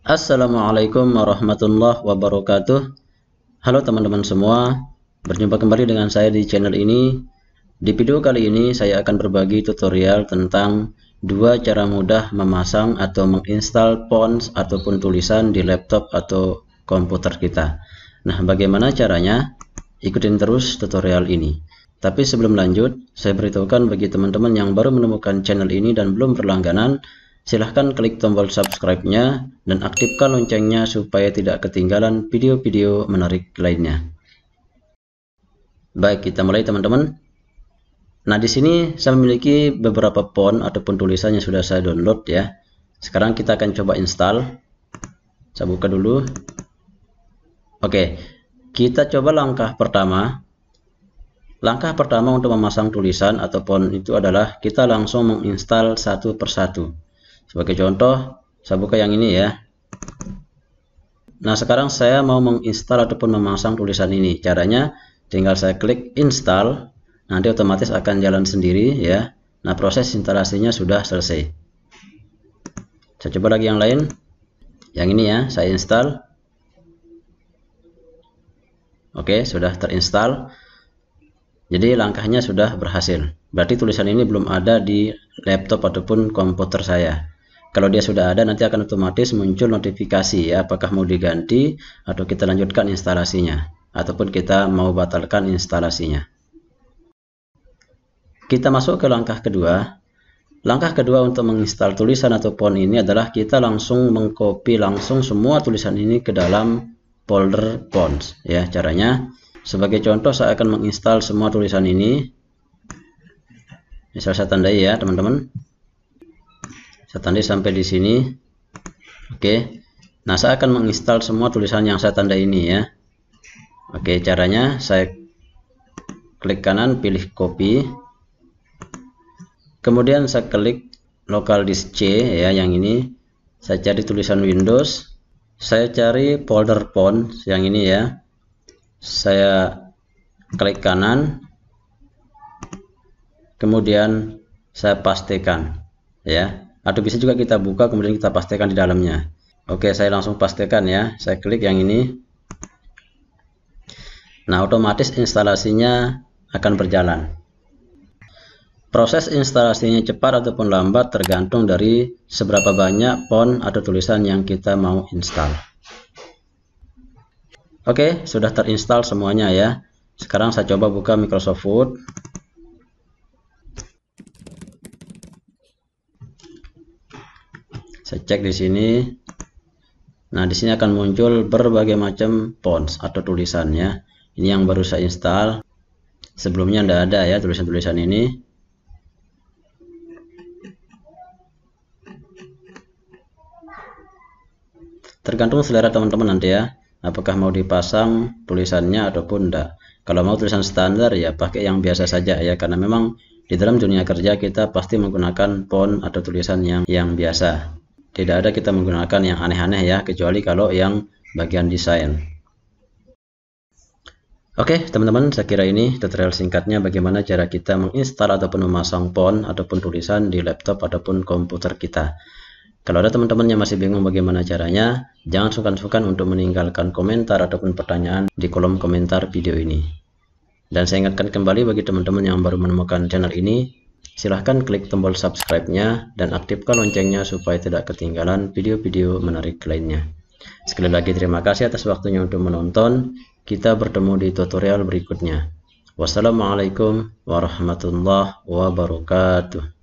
Assalamualaikum warahmatullahi wabarakatuh. Halo teman-teman semua, berjumpa kembali dengan saya di channel ini. Di video kali ini saya akan berbagi tutorial tentang dua cara mudah memasang atau menginstal fonts ataupun tulisan di laptop atau komputer kita. Nah, bagaimana caranya? Ikutin terus tutorial ini. Tapi sebelum lanjut, saya beritahukan bagi teman-teman yang baru menemukan channel ini dan belum berlangganan, Silahkan klik tombol subscribe-nya dan aktifkan loncengnya supaya tidak ketinggalan video-video menarik lainnya. Baik, kita mulai teman-teman. Nah, di sini saya memiliki beberapa font ataupun tulisan yang sudah saya download ya. Sekarang kita akan coba install. Saya buka dulu. Oke, kita coba langkah pertama. Langkah pertama untuk memasang tulisan ataupun itu adalah kita langsung menginstal satu persatu sebagai contoh saya buka yang ini ya nah sekarang saya mau menginstal ataupun memasang tulisan ini caranya tinggal saya klik install nanti otomatis akan jalan sendiri ya nah proses instalasinya sudah selesai saya coba lagi yang lain yang ini ya saya install Oke, sudah terinstall. Jadi langkahnya sudah berhasil. Berarti tulisan ini belum ada di laptop ataupun komputer saya kalau dia sudah ada nanti akan otomatis muncul notifikasi ya apakah mau diganti atau kita lanjutkan instalasinya ataupun kita mau batalkan instalasinya kita masuk ke langkah kedua langkah kedua untuk menginstal tulisan atau font ini adalah kita langsung mengcopy langsung semua tulisan ini ke dalam folder fonts ya caranya sebagai contoh saya akan menginstal semua tulisan ini misal saya tandai ya teman-teman saya tandai sampai di sini oke nah saya akan menginstal semua tulisan yang saya tanda ini ya oke caranya saya klik kanan pilih copy kemudian saya klik local disk C ya yang ini saya cari tulisan Windows saya cari folder pon yang ini ya saya klik kanan kemudian saya pastikan ya atau bisa juga kita buka kemudian kita pastikan di dalamnya oke saya langsung pastikan ya saya klik yang ini nah otomatis instalasinya akan berjalan proses instalasinya cepat ataupun lambat tergantung dari seberapa banyak font atau tulisan yang kita mau install oke sudah terinstall semuanya ya sekarang saya coba buka Microsoft Word saya cek di sini nah di sini akan muncul berbagai macam fonts atau tulisannya ini yang baru saya install sebelumnya tidak ada ya tulisan-tulisan ini tergantung selera teman-teman nanti ya apakah mau dipasang tulisannya ataupun enggak kalau mau tulisan standar ya pakai yang biasa saja ya karena memang di dalam dunia kerja kita pasti menggunakan font atau tulisan yang yang biasa tidak ada kita menggunakan yang aneh-aneh ya kecuali kalau yang bagian desain Oke okay, teman-teman saya kira ini tutorial singkatnya bagaimana cara kita menginstal ataupun memasang font ataupun tulisan di laptop ataupun komputer kita kalau ada teman-teman yang masih bingung bagaimana caranya, jangan sungkan-sungkan untuk meninggalkan komentar ataupun pertanyaan di kolom komentar video ini. Dan saya ingatkan kembali bagi teman-teman yang baru menemukan channel ini, Silahkan klik tombol subscribe-nya dan aktifkan loncengnya supaya tidak ketinggalan video-video menarik lainnya. Sekali lagi terima kasih atas waktunya untuk menonton. Kita bertemu di tutorial berikutnya. Wassalamualaikum warahmatullahi wabarakatuh.